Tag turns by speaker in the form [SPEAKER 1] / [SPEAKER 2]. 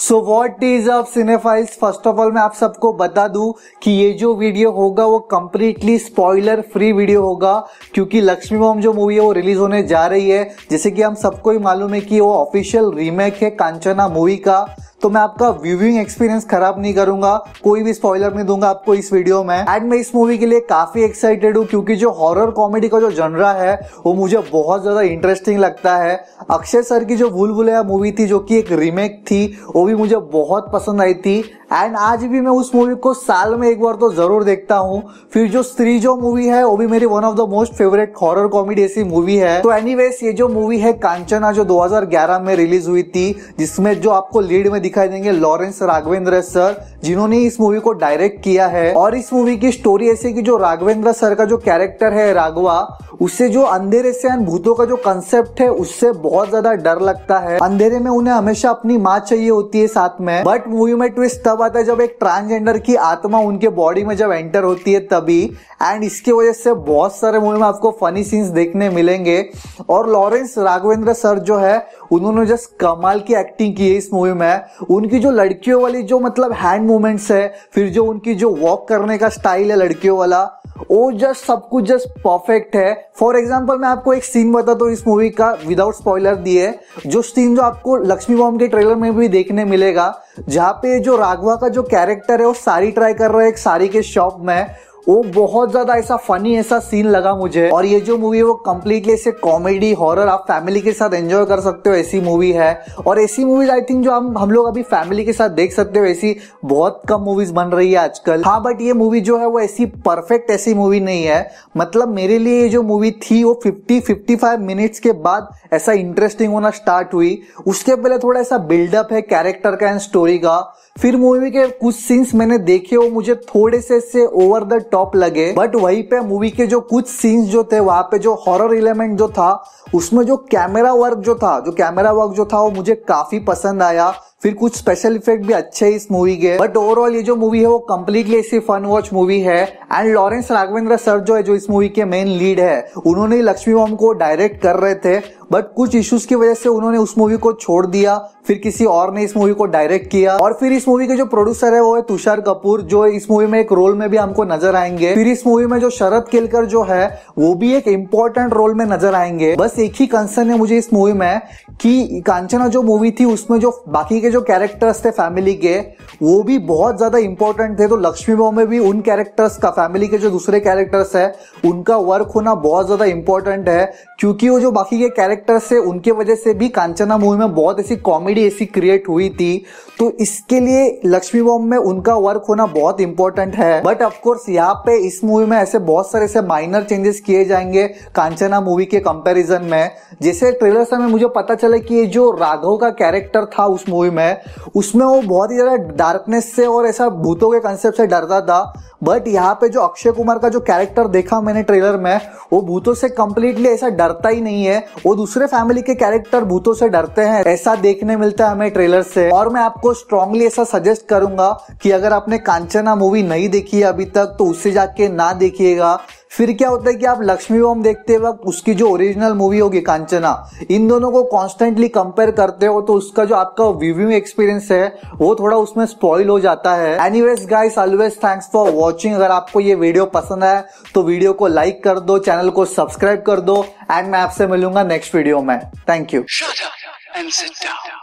[SPEAKER 1] so what is of cinephiles first of all मैं आप सबको बता दूं कि ये जो वीडियो होगा वो कम्प्लीटली स्पॉइलर फ्री वीडियो होगा क्योंकि लक्ष्मी बॉम जो मूवी है वो रिलीज होने जा रही है जैसे कि हम सबको ही मालूम है कि वो ऑफिशियल रीमेक है कांचना मूवी का तो मैं आपका व्यूविंग एक्सपीरियंस खराब नहीं करूंगा कोई भी स्पॉइलर नहीं दूंगा आपको इस वीडियो में एंड मैं इस मूवी के लिए काफी एक्साइटेड हूँ क्योंकि जो हॉरर कॉमेडी का जो जनरा है वो मुझे बहुत ज्यादा इंटरेस्टिंग लगता है अक्षय सर की जो भूल भुलैया मूवी थी जो कि एक रीमेक थी वो भी मुझे बहुत पसंद आई थी एंड आज भी मैं उस मूवी को साल में एक बार तो जरूर देखता हूँ फिर जो स्त्री जो मूवी है वो भी मेरी one of the most favourite horror comedy ऐसी मूवी है तो एनी ये जो मूवी है कांचना जो 2011 में रिलीज हुई थी जिसमें जो आपको लीड में दिखाई देंगे लॉरेंस राघवेंद्र सर जिन्होंने इस मूवी को डायरेक्ट किया है और इस मूवी की स्टोरी ऐसी कि जो राघवेंद्र सर का जो कैरेक्टर है राघवा उससे जो अंधेरे से भूतों का जो कंसेप्ट है उससे बहुत ज्यादा डर लगता है अंधेरे में उन्हें हमेशा अपनी माँ चाहिए होती है साथ में बट मूवी में ट्विस्ट तब तब आता है जब एक ट्रांसजेंडर की आत्मा उनके बॉडी में जब एंटर होती है तभी एंड इसकी वजह से बहुत सारे मूवी में आपको फनी सीन्स देखने मिलेंगे और लॉरेंस राघवेंद्र सर जो है उन्होंने जस्ट कमाल की एक्टिंग की है इस मूवी में उनकी जो लड़कियों वाली जो मतलब हैंड मूवमेंट्स है फिर जो उनकी जो वॉक करने का स्टाइल है लड़कियों वाला वो जस्ट सब कुछ जस्ट परफेक्ट है फॉर एग्जाम्पल मैं आपको एक सीन बताता हूँ इस मूवी का विदाउट स्पॉयलर दिए जो सीन जो आपको लक्ष्मी बॉम्ब के ट्रेलर में भी देखने मिलेगा जहाँ पे जो राघवा का जो कैरेक्टर है वो सारी ट्राई कर रहा है एक सारी के शॉप में वो बहुत ज्यादा ऐसा फनी ऐसा सीन लगा मुझे और ये जो मूवी है वो कम्प्लीटली ऐसे कॉमेडी हॉरर आप फैमिली के साथ एंजॉय कर सकते हो ऐसी मूवी है और ऐसी मूवीज आई थिंक जो हम हम लोग अभी फैमिली के साथ देख सकते हो ऐसी बहुत कम मूवीज बन रही है आजकल हाँ बट ये मूवी जो है वो ऐसी परफेक्ट ऐसी मूवी नहीं है मतलब मेरे लिए ये जो मूवी थी वो फिफ्टी फिफ्टी फाइव मिनट्स के बाद ऐसा इंटरेस्टिंग होना स्टार्ट हुई उसके पहले थोड़ा ऐसा बिल्डअप है कैरेक्टर का एंड स्टोरी का फिर मूवी के कुछ सीन्स मैंने देखे वो मुझे थोड़े से ओवर द टॉप टॉप लगे बट वहीं पे मूवी के जो कुछ सीन्स जो थे वहां पे जो हॉरर एलिमेंट जो था उसमें जो कैमरा वर्क जो था जो कैमरा वर्क जो था वो मुझे काफी पसंद आया फिर कुछ स्पेशल इफेक्ट भी अच्छे इस मूवी के बट ओवरऑल ये जो मूवी है वो कम्प्लीटली ऐसी फन वॉच मूवी है एंड लॉरेंस राघवेंद्र सर जो है जो इस मूवी के मेन लीड है उन्होंने लक्ष्मी बॉम को डायरेक्ट कर रहे थे बट कुछ इश्यूज की वजह से उन्होंने उस मूवी को छोड़ दिया फिर किसी और ने इस मूवी को डायरेक्ट किया और फिर इस मूवी के जो प्रोड्यूसर है वो है तुषार कपूर जो इस मूवी में एक रोल में भी हमको नजर आएंगे फिर इस मूवी में जो शरद केलकर जो है वो भी एक इम्पोर्टेंट रोल में नजर आएंगे बस एक ही कंसर्न है मुझे इस मूवी में कि कांचना जो मूवी थी उसमें जो बाकी के जो कैरेक्टर्स थे फैमिली के वो भी बहुत ज्यादा इंपॉर्टेंट थे तो लक्ष्मी बॉम में भी उन कैरेक्टर्स का फैमिली के जो दूसरे कैरेक्टर्स है उनका वर्क होना बहुत ज्यादा इंपॉर्टेंट है क्योंकि वो जो बाकी के कैरेक्टर्स है उनके वजह से भी कांचना मूवी में बहुत ऐसी कॉमेडी ऐसी क्रिएट हुई थी तो इसके लिए लक्ष्मी बॉम में उनका वर्क होना बहुत इंपॉर्टेंट है बट ऑफकोर्स यहाँ पे इस मूवी में ऐसे बहुत सारे ऐसे माइनर चेंजेस किए जाएंगे कांचना मूवी के कंपैरिजन में जैसे ट्रेलर से मुझे पता चले कि ये जो राघव का कैरेक्टर था उस मूवी में उसमें वो बहुत ही ज़्यादा डार्कनेस से और ऐसा भूतों के कंसेप्ट से डरता था बट यहाँ पे जो अक्षय कुमार का जो कैरेक्टर देखा मैंने ट्रेलर में वो भूतों से कम्प्लीटली ऐसा डरता ही नहीं है वो दूसरे फैमिली के कैरेक्टर भूतों से डरते हैं ऐसा देखने मिलता है हमें ट्रेलर से और मैं आपको स्ट्रांगली ऐसा सजेस्ट करूंगा कि अगर आपने कांचना मूवी नहीं देखी है अभी तक तो उससे जाके ना देखिएगा फिर क्या होता है कि आप लक्ष्मी बॉम देखते वक्त उसकी जो ओरिजिनल मूवी होगी कांचना इन दोनों को कॉन्स्टेंटली कंपेयर करते हो तो उसका जो आपका व्यूविंग एक्सपीरियंस है वो थोड़ा उसमें स्पॉइल हो जाता है anyways guys always thanks for watching अगर आपको ये वीडियो पसंद आया तो वीडियो को लाइक कर दो चैनल को सब्सक्राइब कर दो एंड मैं आपसे मिलूंगा नेक्स्ट वीडियो में थैंक यू